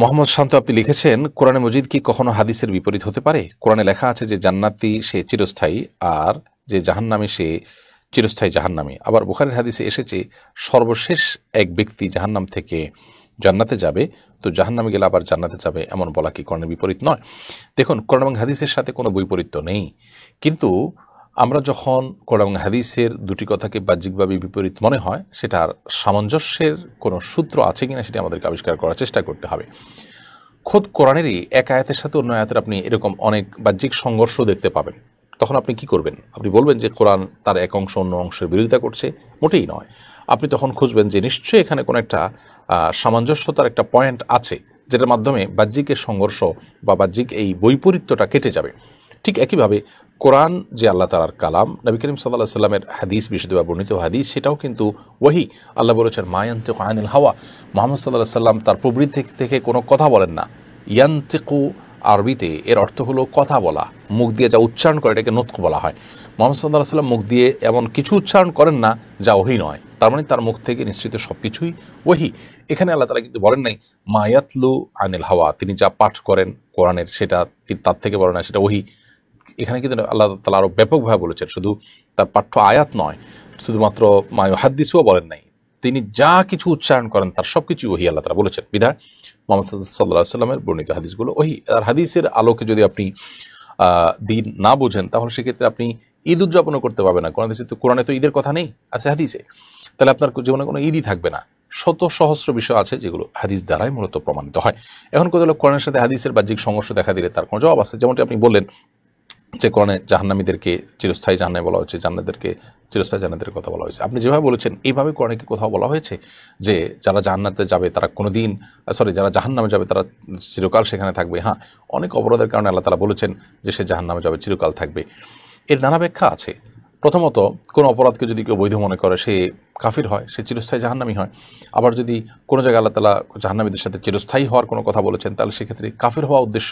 মোহাম্মদ শান্ত আপনি লিখেছেন কোরআনে মজিদ কি কখনো হাদিসের বিপরীত হতে পারে কোরআনে লেখা আছে যে জান্নাতি সে চিরস্থায়ী আর যে জাহান্নামে সে চিরস্থায়ী জাহান্নামী আবার বুখারের হাদিসে এসেছে সর্বশেষ এক ব্যক্তি জাহান্নাম থেকে জান্নাতে যাবে তো জাহান্নামে গেলে আবার জান্নাতে যাবে এমন বলা কি কোরআনের বিপরীত নয় দেখুন কোরআন এবং হাদিসের সাথে কোনো বৈপরীত্য নেই কিন্তু আমরা যখন কোরআন হাদিসের দুটি কথাকে বাহ্যিকভাবে বিপরীত মনে হয় সেটার সামঞ্জস্যের কোনো সূত্র আছে কিনা সেটি আমাদেরকে আবিষ্কার করার চেষ্টা করতে হবে খোদ কোরআনেরই এক আয়াতের সাথে অন্য আয়াতের আপনি এরকম অনেক বাহ্যিক সংঘর্ষ দেখতে পাবেন তখন আপনি কি করবেন আপনি বলবেন যে কোরআন তার এক অংশ অন্য অংশের বিরোধিতা করছে মোটেই নয় আপনি তখন খুঁজবেন যে নিশ্চয়ই এখানে কোনো একটা সামঞ্জস্যতার একটা পয়েন্ট আছে যেটার মাধ্যমে বাহ্যিকের সংঘর্ষ বা বাহ্যিক এই বৈপরীত্যটা কেটে যাবে ঠিক একইভাবে কোরআন যে আল্লাহ তালার কালাম নবী করিম সাল্লাহ সাল্লামের হাদিস বিশুদ্ধভাবে বর্ণিত হাদিস সেটাও কিন্তু ওহি আল্লাহ বলেছেন মায়ান্তিক আনিল হাওয়া মোহাম্মদ সাল্লাহ সাল্লাম তার প্রবৃদ্ধি থেকে কোনো কথা বলেন না ইয়ান্তিকু আরবিতে এর অর্থ হলো কথা বলা মুখ দিয়ে যা উচ্চারণ করে এটাকে নতক বলা হয় মোহাম্মদ সাল্লাহ সাল্লাম মুখ দিয়ে এমন কিছু উচ্চারণ করেন না যা ওহি নয় তার মানে তার মুখ থেকে নিশ্চিত সব কিছুই ওহি এখানে আল্লাহ তালা কিন্তু বলেন নাই মায়াতলু আনিল হাওয়া তিনি যা পাঠ করেন কোরআনের সেটা তার থেকে বলেন না সেটা ওহি এখানে কিন্তু আল্লাহ তালা আরও ব্যাপকভাবে বলেছেন শুধু তার পাঠ্য আয়াত নয় শুধুমাত্র মায়ু হাদ্দিসও বলেন নাই তিনি যা কিছু উচ্চারণ করেন তার সব কিছু ওহি আল্লাহ তালা বলেছেন বিধায় মোহাম্মদ সাল্লাহ সাল্লামের বর্ণিত হাদিসগুলো ওহি আর হাদিসের আলোকে যদি আপনি দিন না বোঝেন তাহলে সেক্ষেত্রে আপনি ঈদ উদযাপনও করতে পারবেন না কোরআন দেশে তো কোরআনে তো ঈদের কথা নেই আছে হাদিসে তাহলে আপনার জীবনে কোনো ঈদই থাকবে না শত সহস্র বিষয় আছে যেগুলো হাদিস দ্বারাই মূলত প্রমাণিত হয় এখন কোথাও কোরআনের সাথে হাদিসের বাহ্যিক সংঘর্ষ দেখা দিলে তার কোনো জবাব আছে যেমনটি আপনি বললেন যে কোরআনে জাহান্নামীদেরকে চিরস্থায়ী জাহান্নায় বলা হয়েছে জান্নাদেরকে চিরস্থায়ী জান্নাতের কথা বলা হয়েছে আপনি যেভাবে বলেছেন এইভাবে কোরআনে কি কোথাও বলা হয়েছে যে যারা জাহান্নাতে যাবে তারা কোনো দিন সরি যারা জাহান্নামে যাবে তারা চিরকাল সেখানে থাকবে হ্যাঁ অনেক অপরাধের কারণে আল্লাহ তারা বলেছেন যে সে জাহান্নামে যাবে চিরকাল থাকবে এর নানা ব্যাখ্যা আছে প্রথমত কোনো অপরাধকে যদি কেউ বৈধ মনে করে সে কাফির হয় সে চিরস্থায়ী জাহান্নামি হয় আবার যদি কোনো জায়গায় আল্লাহ তালা জাহান্নামীদের সাথে চিরস্থায়ী হওয়ার কোনো কথা বলেছেন তাহলে সেক্ষেত্রে কাফির হওয়া উদ্দেশ্য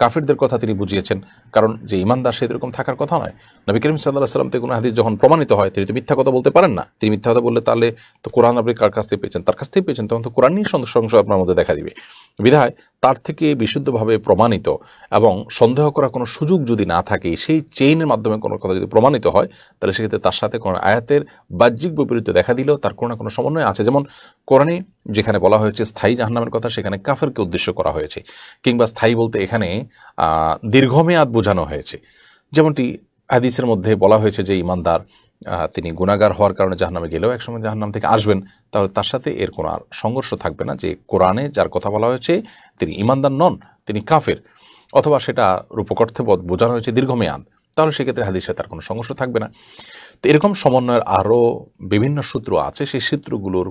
কাফিরদের কথা তিনি বুঝিয়েছেন কারণ যে ইমানদার সে এরকম থাকার কথা নয় নবী করিম সাল্লাহ সাল্লাম থেকে কোনো হাদিস যখন প্রমাণিত হয় তিনি তো মিথ্যা কথা বলতে পারেন না তিনি মিথ্যা কথা বললে তাহলে তো কোরআন আপনি কার কাছ থেকে পেয়েছেন তার কাছ থেকে পেয়েছেন তখন তো কোরআন নিয়ে সংশয় আপনার মধ্যে দেখা দিবে বিধায় তার থেকে বিশুদ্ধভাবে প্রমাণিত এবং সন্দেহ করার কোনো সুযোগ যদি না থাকে সেই চেইনের মাধ্যমে কোনো কথা যদি প্রমাণিত হয় তাহলে সেক্ষেত্রে তার সাথে কোনো আয়াতের বাহ্যিক বিপরীতে দেখা দিলেও তার কোনো না কোনো সমন্বয় আছে যেমন কোরআনে যেখানে বলা হয়েছে স্থায়ী জাহান্নামের কথা সেখানে কাফেরকে উদ্দেশ্য করা হয়েছে কিংবা স্থায়ী বলতে এখানে দীর্ঘমেয়াদ বোঝানো হয়েছে যেমনটি হাদিসের মধ্যে বলা হয়েছে যে ইমানদার তিনি গুণাগার হওয়ার কারণে জাহান্নামে গেলেও একসময় জাহান্নাম থেকে আসবেন তাহলে তার সাথে এর কোনো আর সংঘর্ষ থাকবে না যে কোরআনে যার কথা বলা হয়েছে তিনি ইমানদার নন তিনি কাফের অথবা সেটা রূপকর্থে বোঝানো হয়েছে দীর্ঘমেয়াদ তাহলে সেক্ষেত্রে হাদিসে তার কোনো সংঘর্ষ থাকবে না তো এরকম সমন্বয়ের আরও বিভিন্ন সূত্র আছে সেই সূত্রগুলোর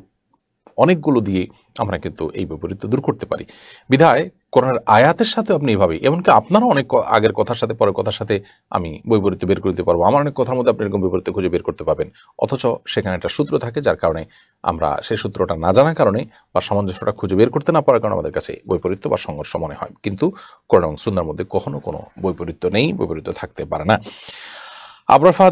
অনেকগুলো দিয়ে আমরা কিন্তু এই বিপরীত দূর করতে পারি বিধায় করোনার আয়াতের সাথে আপনি এভাবে এমনকি আপনারও অনেক আগের কথার সাথে পরের কথার সাথে আমি বৈপরীত্য বের করতে পারবো আমার অনেক কথার মধ্যে আপনি এরকম বিপরীত খুঁজে বের করতে পাবেন অথচ সেখানে একটা সূত্র থাকে যার কারণে আমরা সেই সূত্রটা না জানার কারণে বা সামঞ্জস্যটা খুঁজে বের করতে না পারার কারণে আমাদের কাছে বৈপরীত্য বা সংঘর্ষ মনে হয় কিন্তু এবং সুন্দর মধ্যে কখনো কোনো বৈপরীত্য নেই বৈপরীত্য থাকতে পারে না আবরাফাত